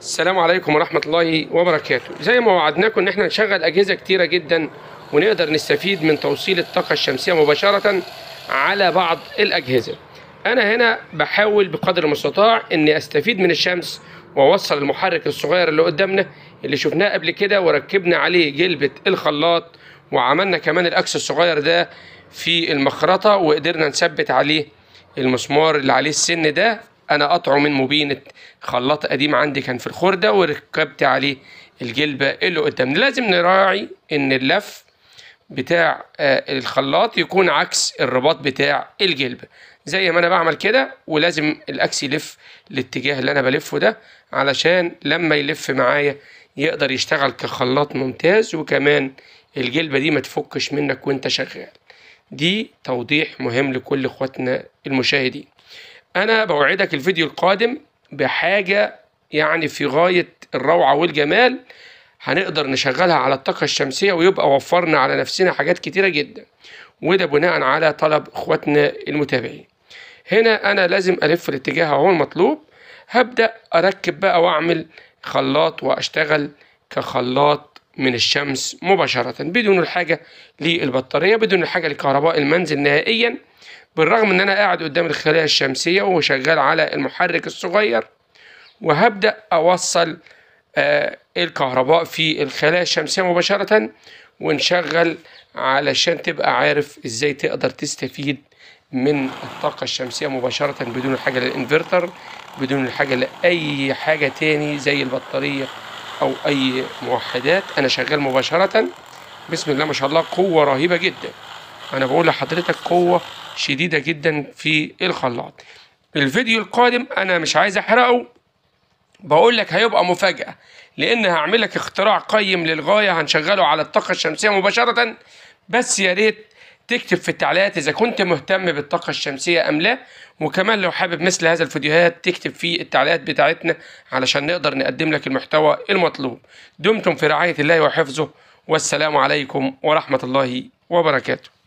السلام عليكم ورحمة الله وبركاته زي ما وعدناكم ان احنا نشغل اجهزة كتيرة جدا ونقدر نستفيد من توصيل الطاقة الشمسية مباشرة على بعض الاجهزة انا هنا بحاول بقدر المستطاع اني استفيد من الشمس واوصل المحرك الصغير اللي قدامنا اللي شفناه قبل كده وركبنا عليه جلبة الخلاط وعملنا كمان الاكس الصغير ده في المخرطة وقدرنا نثبت عليه المسمار اللي عليه السن ده أنا قطعه من مبينة خلاط قديم عندي كان في الخردة وركبت عليه الجلبة اللي قدامنا لازم نراعي إن اللف بتاع آه، الخلاط يكون عكس الرباط بتاع الجلبة زي ما أنا بعمل كده ولازم الأكس يلف الاتجاه اللي أنا بلفه ده علشان لما يلف معايا يقدر يشتغل كخلاط ممتاز وكمان الجلبة دي ما تفكش منك وانت شغال دي توضيح مهم لكل اخواتنا المشاهدين انا بوعدك الفيديو القادم بحاجة يعني في غاية الروعة والجمال هنقدر نشغلها على الطاقة الشمسية ويبقى وفرنا على نفسنا حاجات كتيرة جدا وده بناء على طلب اخواتنا المتابعين هنا انا لازم الف الاتجاه اهو المطلوب هبدأ اركب بقى واعمل خلاط واشتغل كخلاط من الشمس مباشرة بدون الحاجة للبطارية بدون الحاجة لكهرباء المنزل نهائيا بالرغم ان انا قاعد قدام الخلية الشمسية وشغال على المحرك الصغير وهبدأ اوصل آه الكهرباء في الخلايا الشمسية مباشرة ونشغل علشان تبقى عارف ازاي تقدر تستفيد من الطاقة الشمسية مباشرة بدون الحاجة للإنفرتر بدون الحاجة لأي حاجة تاني زي البطارية او اي موحدات انا شغال مباشره بسم الله ما شاء الله قوه رهيبه جدا انا بقول لحضرتك قوه شديده جدا في الخلاط الفيديو القادم انا مش عايز احرقه بقول لك هيبقى مفاجاه لان هعمل لك اختراع قيم للغايه هنشغله على الطاقه الشمسيه مباشره بس يا ريت تكتب في التعليقات إذا كنت مهتم بالطاقة الشمسية أم لا وكمان لو حابب مثل هذا الفيديوهات تكتب في التعليقات بتاعتنا علشان نقدر نقدم لك المحتوى المطلوب دمتم في رعاية الله وحفظه والسلام عليكم ورحمة الله وبركاته